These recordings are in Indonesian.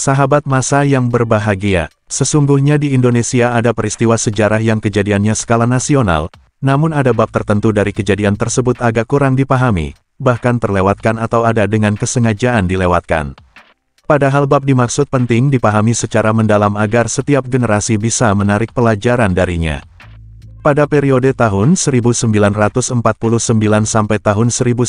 Sahabat masa yang berbahagia, sesungguhnya di Indonesia ada peristiwa sejarah yang kejadiannya skala nasional, namun ada bab tertentu dari kejadian tersebut agak kurang dipahami, bahkan terlewatkan atau ada dengan kesengajaan dilewatkan. Padahal bab dimaksud penting dipahami secara mendalam agar setiap generasi bisa menarik pelajaran darinya. Pada periode tahun 1949 sampai tahun 1962,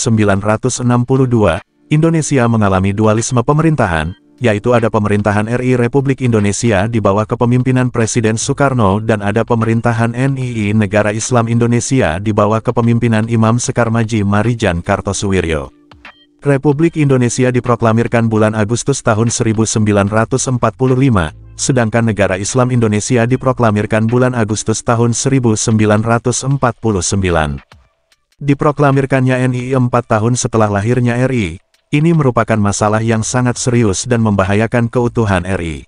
Indonesia mengalami dualisme pemerintahan, yaitu ada pemerintahan RI Republik Indonesia di bawah kepemimpinan Presiden Soekarno dan ada pemerintahan NII Negara Islam Indonesia di bawah kepemimpinan Imam Sekarmaji Marijan Kartosuwiryo. Republik Indonesia diproklamirkan bulan Agustus tahun 1945, sedangkan Negara Islam Indonesia diproklamirkan bulan Agustus tahun 1949. Diproklamirkannya NII 4 tahun setelah lahirnya RI, ini merupakan masalah yang sangat serius dan membahayakan keutuhan RI.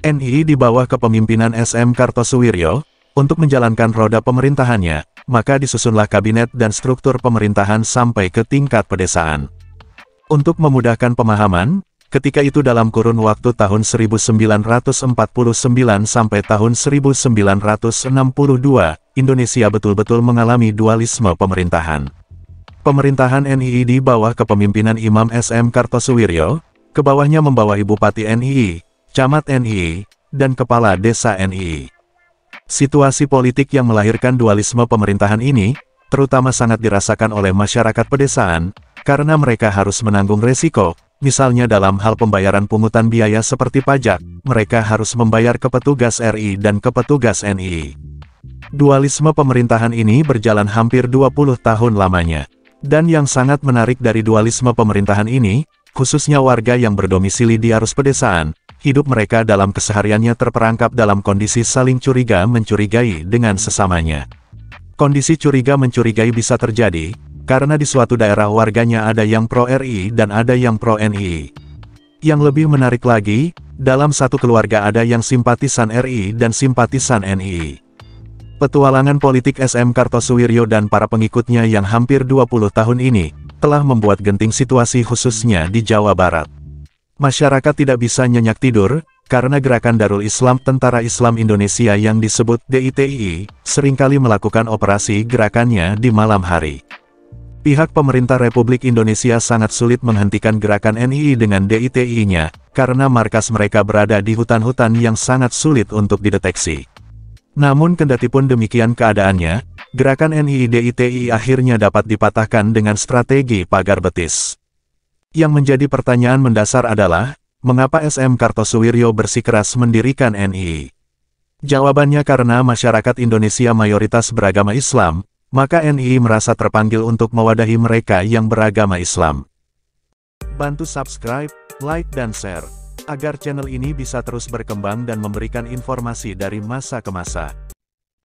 NII di bawah kepemimpinan SM Kartosuwiryo, untuk menjalankan roda pemerintahannya, maka disusunlah kabinet dan struktur pemerintahan sampai ke tingkat pedesaan. Untuk memudahkan pemahaman, ketika itu dalam kurun waktu tahun 1949 sampai tahun 1962, Indonesia betul-betul mengalami dualisme pemerintahan pemerintahan NII di bawah kepemimpinan Imam SM Kartosuwiryo, ke bawahnya ibu Bupati NII, Camat NII, dan Kepala Desa NII. Situasi politik yang melahirkan dualisme pemerintahan ini, terutama sangat dirasakan oleh masyarakat pedesaan, karena mereka harus menanggung resiko, misalnya dalam hal pembayaran pungutan biaya seperti pajak, mereka harus membayar ke petugas RI dan ke petugas NII. Dualisme pemerintahan ini berjalan hampir 20 tahun lamanya. Dan yang sangat menarik dari dualisme pemerintahan ini, khususnya warga yang berdomisili di arus pedesaan, hidup mereka dalam kesehariannya terperangkap dalam kondisi saling curiga mencurigai dengan sesamanya. Kondisi curiga mencurigai bisa terjadi, karena di suatu daerah warganya ada yang pro-RI dan ada yang pro-NII. Yang lebih menarik lagi, dalam satu keluarga ada yang simpatisan RI dan simpatisan NII. Petualangan politik SM Kartosuwiryo dan para pengikutnya yang hampir 20 tahun ini, telah membuat genting situasi khususnya di Jawa Barat. Masyarakat tidak bisa nyenyak tidur, karena gerakan Darul Islam Tentara Islam Indonesia yang disebut DITII, seringkali melakukan operasi gerakannya di malam hari. Pihak pemerintah Republik Indonesia sangat sulit menghentikan gerakan NII dengan DITI-nya, karena markas mereka berada di hutan-hutan yang sangat sulit untuk dideteksi. Namun kendatipun demikian keadaannya, gerakan NIDITI akhirnya dapat dipatahkan dengan strategi pagar betis. Yang menjadi pertanyaan mendasar adalah, mengapa SM Kartosuwiryo bersikeras mendirikan NII? Jawabannya karena masyarakat Indonesia mayoritas beragama Islam, maka NII merasa terpanggil untuk mewadahi mereka yang beragama Islam. Bantu subscribe, like dan share agar channel ini bisa terus berkembang dan memberikan informasi dari masa ke masa.